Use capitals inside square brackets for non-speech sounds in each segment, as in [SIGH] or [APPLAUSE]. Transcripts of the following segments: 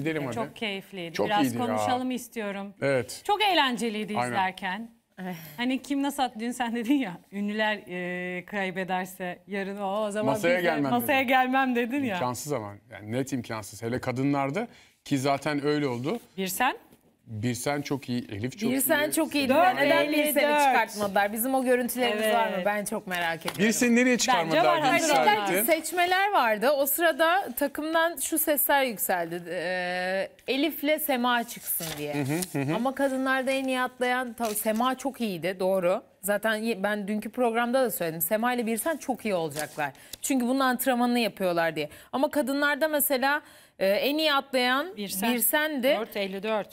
Gidelim e, hadi. Çok keyifliydi. Çok Biraz iyiydi konuşalım ya. istiyorum. Evet. Çok eğlenceliydi Aynen. izlerken. [LAUGHS] hani kim nasıl at, dün sen dedin ya ünlüler e, kaybederse yarın o, o zaman masaya, gelmem, masaya dedim. gelmem dedin ya. İmkansız ama yani net imkansız hele kadınlarda ki zaten öyle oldu. Bir sen? Bir sen çok iyi, Elif çok iyi. Bir sen çok iyi. Dört, Neden bir seni dört. çıkartmadılar? Bizim o görüntülerimiz var mı? Ben çok merak ediyorum. Bir seni nereye çıkarmadılar? var, bir hayır, seçmeler vardı. O sırada takımdan şu sesler yükseldi. Ee, Elif'le Sema çıksın diye. Ama kadınlarda en iyi atlayan tabii Sema çok iyiydi doğru. Zaten ben dünkü programda da söyledim. Sema ile Birsen çok iyi olacaklar. Çünkü bunun antrenmanını yapıyorlar diye. Ama kadınlarda mesela e, en iyi atlayan Birsen. Birsen de 4.54.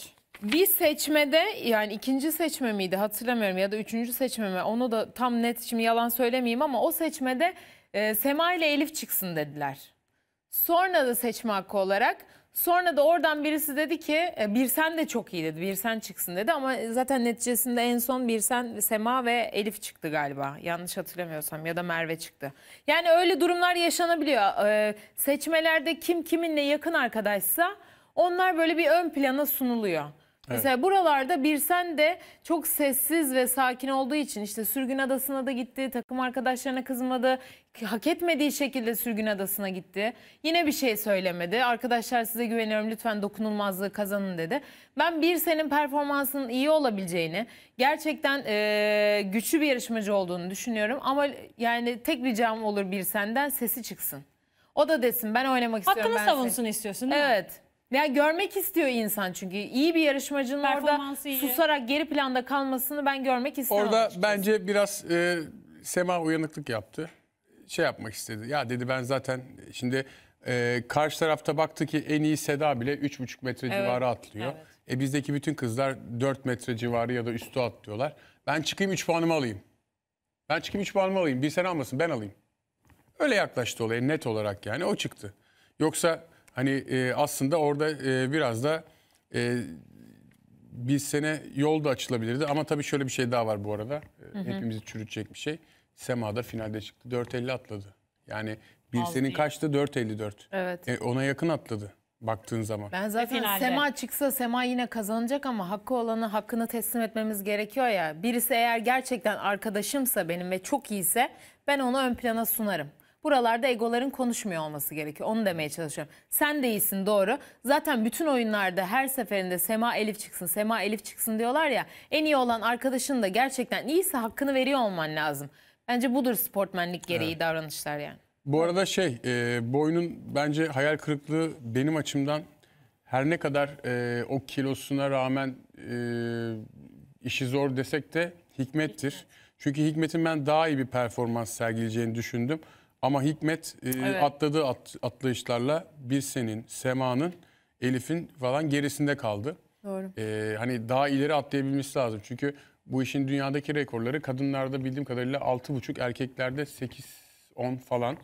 Bir seçmede yani ikinci seçme miydi hatırlamıyorum ya da üçüncü seçme mi onu da tam net şimdi yalan söylemeyeyim ama o seçmede e, Sema ile Elif çıksın dediler. Sonra da seçme hakkı olarak sonra da oradan birisi dedi ki e, Birsen de çok iyi dedi Birsen çıksın dedi ama zaten neticesinde en son Birsen, Sema ve Elif çıktı galiba yanlış hatırlamıyorsam ya da Merve çıktı. Yani öyle durumlar yaşanabiliyor e, seçmelerde kim kiminle yakın arkadaşsa onlar böyle bir ön plana sunuluyor. Mesela buralarda Birsen de çok sessiz ve sakin olduğu için işte Sürgün Adası'na da gitti, takım arkadaşlarına kızmadı, hak etmediği şekilde Sürgün Adası'na gitti. Yine bir şey söylemedi. Arkadaşlar size güveniyorum lütfen dokunulmazlığı kazanın dedi. Ben Birsen'in performansının iyi olabileceğini, gerçekten e, güçlü bir yarışmacı olduğunu düşünüyorum. Ama yani tek ricam olur Birsen'den sesi çıksın. O da desin ben oynamak istiyorum. Hakkını ben savunsun istiyorsun değil mi? Evet. Veya görmek istiyor insan çünkü iyi bir yarışmacının orada iyi. susarak geri planda kalmasını ben görmek istiyorum. Orada açıkçası. bence biraz e, Sema uyanıklık yaptı. Şey yapmak istedi. Ya dedi ben zaten şimdi e, karşı tarafta baktı ki en iyi Seda bile 3,5 metre Evet. civarı atlıyor. Evet. E bizdeki bütün kızlar 4 metre civarı ya da üstü atlıyorlar. Ben çıkayım 3 puanımı alayım. Ben çıkayım 3 puanımı alayım. Bir sen almasın ben alayım. Öyle yaklaştı olaya net olarak yani o çıktı. Yoksa Hani e, aslında orada e, biraz da e, bir sene yol da açılabilirdi. Ama tabii şöyle bir şey daha var bu arada. E, hı hı. Hepimizi çürütecek bir şey. Sema'da finalde çıktı. 4.50 atladı. Yani bir senin kaçtı? 4.54. Evet. E, ona yakın atladı baktığın zaman. Ben zaten finalde. Sema çıksa Sema yine kazanacak ama hakkı olanı hakkını teslim etmemiz gerekiyor ya. Birisi eğer gerçekten arkadaşımsa benim ve çok iyiyse ben onu ön plana sunarım. Buralarda egoların konuşmuyor olması gerekiyor. Onu demeye çalışıyorum. Sen de iyisin doğru. Zaten bütün oyunlarda her seferinde Sema Elif çıksın, Sema Elif çıksın diyorlar ya. En iyi olan arkadaşın da gerçekten iyiyse hakkını veriyor olman lazım. Bence budur sportmenlik gereği evet. davranışlar yani. Bu arada şey, e, bu oyunun bence hayal kırıklığı benim açımdan her ne kadar e, o kilosuna rağmen e, işi zor desek de hikmettir. Hikmet. Çünkü Hikmet'in ben daha iyi bir performans sergileyeceğini düşündüm. Ama Hikmet e, evet. atladığı at, atlayışlarla bir senin, Sema'nın, Elif'in falan gerisinde kaldı. Doğru. E, hani daha ileri atlayabilmesi lazım. Çünkü bu işin dünyadaki rekorları kadınlarda bildiğim kadarıyla 6,5, erkeklerde 8-10 falan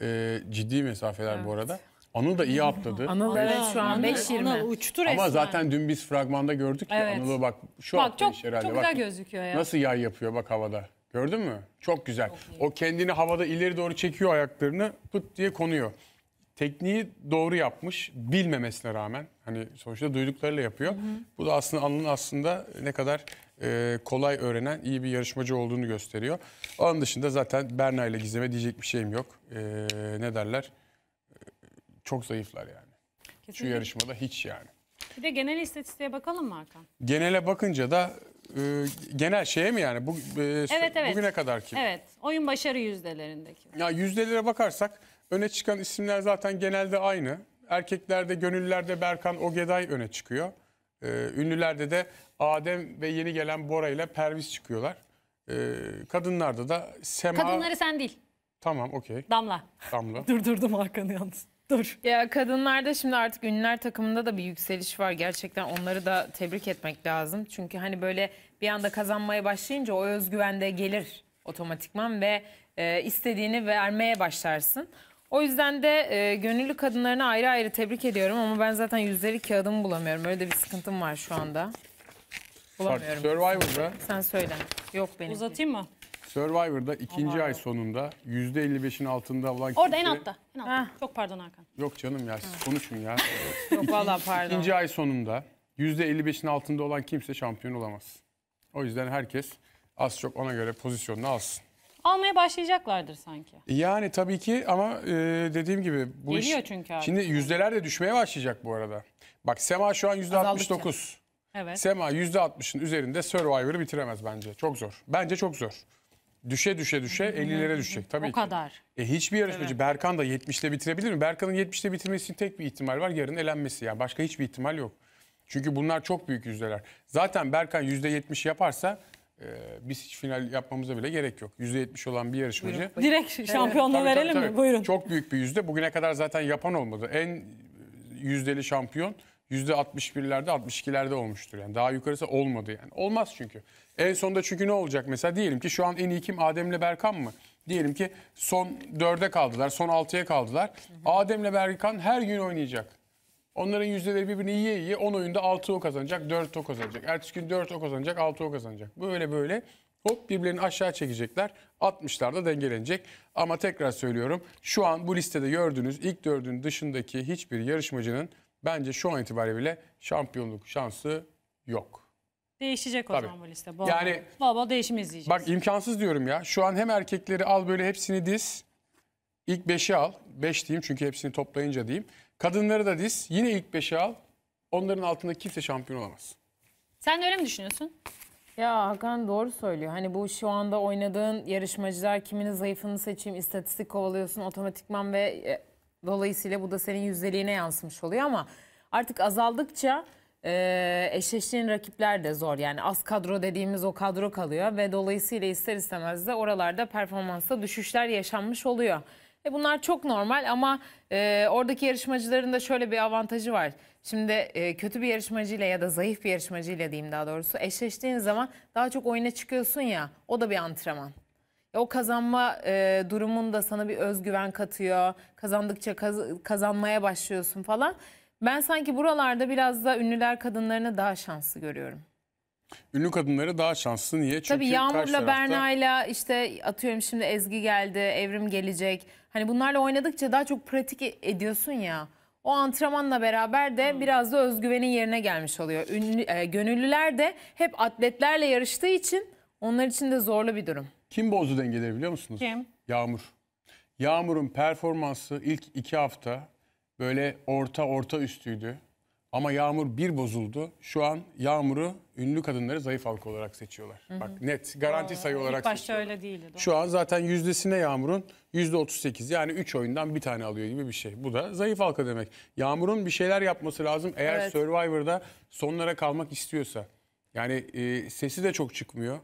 e, ciddi mesafeler evet. bu arada. Anıl da iyi atladı. Anıl evet şu an 5.20. Anıl uçtu resmen. Ama zaten dün biz fragmanda gördük ya evet. Anıl'ı bak şu bak, çok, herhalde. Çok güzel bak, gözüküyor ya. Nasıl yay yapıyor bak havada. Gördün mü? Çok güzel. o kendini havada ileri doğru çekiyor ayaklarını pıt diye konuyor. Tekniği doğru yapmış bilmemesine rağmen hani sonuçta duyduklarıyla yapıyor. Hı hı. Bu da aslında Anıl'ın aslında ne kadar e, kolay öğrenen iyi bir yarışmacı olduğunu gösteriyor. Onun dışında zaten Berna ile Gizem'e diyecek bir şeyim yok. E, ne derler? E, çok zayıflar yani. Kesinlikle. Şu yarışmada hiç yani. Bir de genel istatistiğe bakalım mı Hakan? Genele bakınca da e, genel şeye mi yani? Bu, e, evet, evet. Bugüne kadar ki. Evet. Oyun başarı yüzdelerindeki. Ya yüzdelere bakarsak öne çıkan isimler zaten genelde aynı. Erkeklerde, gönüllerde Berkan Ogeday öne çıkıyor. E, ünlülerde de Adem ve yeni gelen Bora ile Perviz çıkıyorlar. E, kadınlarda da Sema... Kadınları sen değil. Tamam okey. Damla. Damla. [LAUGHS] Durdurdum Hakan'ı yalnız dur. Ya kadınlarda şimdi artık ünlüler takımında da bir yükseliş var. Gerçekten onları da tebrik etmek lazım. Çünkü hani böyle bir anda kazanmaya başlayınca o özgüvende gelir otomatikman ve e, istediğini vermeye başlarsın. O yüzden de e, gönüllü kadınlarını ayrı ayrı tebrik ediyorum ama ben zaten yüzleri kağıdımı bulamıyorum. Öyle de bir sıkıntım var şu anda. Bulamıyorum. Survivor be. Sen söyle. Yok benim. Uzatayım mı? Survivor'da ikinci ay sonunda yüzde %55'in altında olan Orada en kimse- altta. En altta. Çok pardon Hakan. Yok canım ya siz konuşun ya. [LAUGHS] Yok valla pardon. İkinci ay sonunda yüzde %55'in altında olan kimse şampiyon olamaz. O yüzden herkes az çok ona göre pozisyonunu alsın. Almaya başlayacaklardır sanki. Yani tabii ki ama e, dediğim gibi bu Geliyor iş... çünkü artık. Şimdi yüzdeler de düşmeye başlayacak bu arada. Bak Sema şu an yüzde %69. Evet. Sema %60'ın üzerinde Survivor'ı bitiremez bence. Çok zor. Bence çok zor. Düşe düşe düşe 50'lere düşecek tabii O ki. kadar. E hiçbir yarışmacı Evet. Berkan da 70'te bitirebilir mi? Berkan'ın 70'te bitirmesi tek bir ihtimal var. Yarın elenmesi ya. Başka hiçbir ihtimal yok. Çünkü bunlar çok büyük yüzdeler. Zaten Berkan %70 yaparsa e, biz hiç final yapmamıza bile gerek yok. %70 olan bir yarışmacı Direkt şampiyonluğu Tabii, verelim tabii, mi? Buyurun. Çok büyük bir yüzde. Bugüne kadar zaten yapan olmadı. En yüzdeli şampiyon %61'lerde 62'lerde olmuştur. Yani daha yukarısı olmadı yani. Olmaz çünkü. En sonda çünkü ne olacak mesela diyelim ki şu an en iyi kim Adem'le Berkan mı? Diyelim ki son 4'e kaldılar, son 6'ya kaldılar. Adem'le Berkan her gün oynayacak. Onların yüzdeleri birbirini yiye yiye 10 oyunda 6 o kazanacak, 4 o kazanacak. Ertesi gün 4 o kazanacak, 6 o kazanacak. Böyle böyle hop birbirlerini aşağı çekecekler. 60'larda dengelenecek. Ama tekrar söylüyorum şu an bu listede gördüğünüz ilk dördünün dışındaki hiçbir yarışmacının bence şu an itibariyle şampiyonluk şansı yok. Değişecek o Tabii. zaman bu liste. Bol Yani- bol, bol bol değişim izleyeceğiz. Bak imkansız diyorum ya. Şu an hem erkekleri al böyle hepsini diz. İlk beşi al. beş diyeyim çünkü hepsini toplayınca diyeyim. Kadınları da diz. Yine ilk beşi al. Onların altında kimse şampiyon olamaz. Sen de öyle mi düşünüyorsun? Ya Hakan doğru söylüyor. Hani bu şu anda oynadığın yarışmacılar kiminin zayıfını seçeyim, istatistik kovalıyorsun otomatikman ve e, Dolayısıyla bu da senin yüzdeliğine yansımış oluyor ama artık azaldıkça e, eşleştiğin rakipler de zor. Yani az kadro dediğimiz o kadro kalıyor ve dolayısıyla ister istemez de oralarda performansta düşüşler yaşanmış oluyor. E bunlar çok normal ama e, oradaki yarışmacıların da şöyle bir avantajı var. Şimdi e, kötü bir yarışmacıyla ya da zayıf bir yarışmacıyla diyeyim daha doğrusu eşleştiğin zaman daha çok oyuna çıkıyorsun ya o da bir antrenman. E, o kazanma e, durumun sana bir özgüven katıyor. Kazandıkça kaz kazanmaya başlıyorsun falan. Ben sanki buralarda biraz da ünlüler kadınlarını daha şanslı görüyorum. Ünlü kadınları daha şanslı niye? Çünkü Tabii Yağmur'la tarafta... Berna'yla işte atıyorum şimdi Ezgi geldi, Evrim gelecek. Hani bunlarla oynadıkça daha çok pratik e, ediyorsun ya. O antrenmanla beraber de hmm. biraz da özgüvenin yerine gelmiş oluyor. Ünlü, e, gönüllüler de hep atletlerle yarıştığı için onlar için de zorlu bir durum. Kim bozdu dengeleri biliyor musunuz? Kim? Yağmur. Yağmur'un performansı ilk iki hafta böyle orta orta üstüydü. Ama Yağmur bir bozuldu. Şu an Yağmur'u ünlü kadınları zayıf halk olarak seçiyorlar. Hı hı. Bak net garanti sayı olarak İlk başta seçiyorlar. öyle değildi. Doğru. Şu an zaten yüzdesine Yağmur'un yüzde 38 yani 3 oyundan bir tane alıyor gibi bir şey. Bu da zayıf halka demek. Yağmur'un bir şeyler yapması lazım eğer evet. Survivor'da sonlara kalmak istiyorsa. Yani e, sesi de çok çıkmıyor.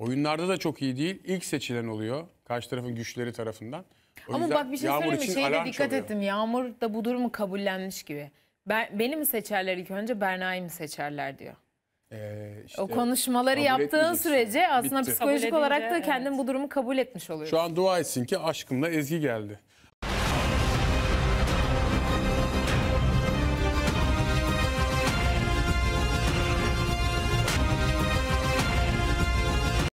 Oyunlarda da çok iyi değil. İlk seçilen oluyor karşı tarafın güçleri tarafından. O Ama bak bir şey söyleyeyim mi? Şeyde dikkat çalıyor. ettim. Yağmur da bu durumu kabullenmiş gibi. Ben, beni mi seçerler ilk önce Berna'yı mı seçerler diyor. Ee, işte, o konuşmaları yaptığın sürece aslında Bitti. psikolojik edince, olarak da kendin evet. bu durumu kabul etmiş oluyorsun. Şu an dua etsin ki aşkımla Ezgi geldi.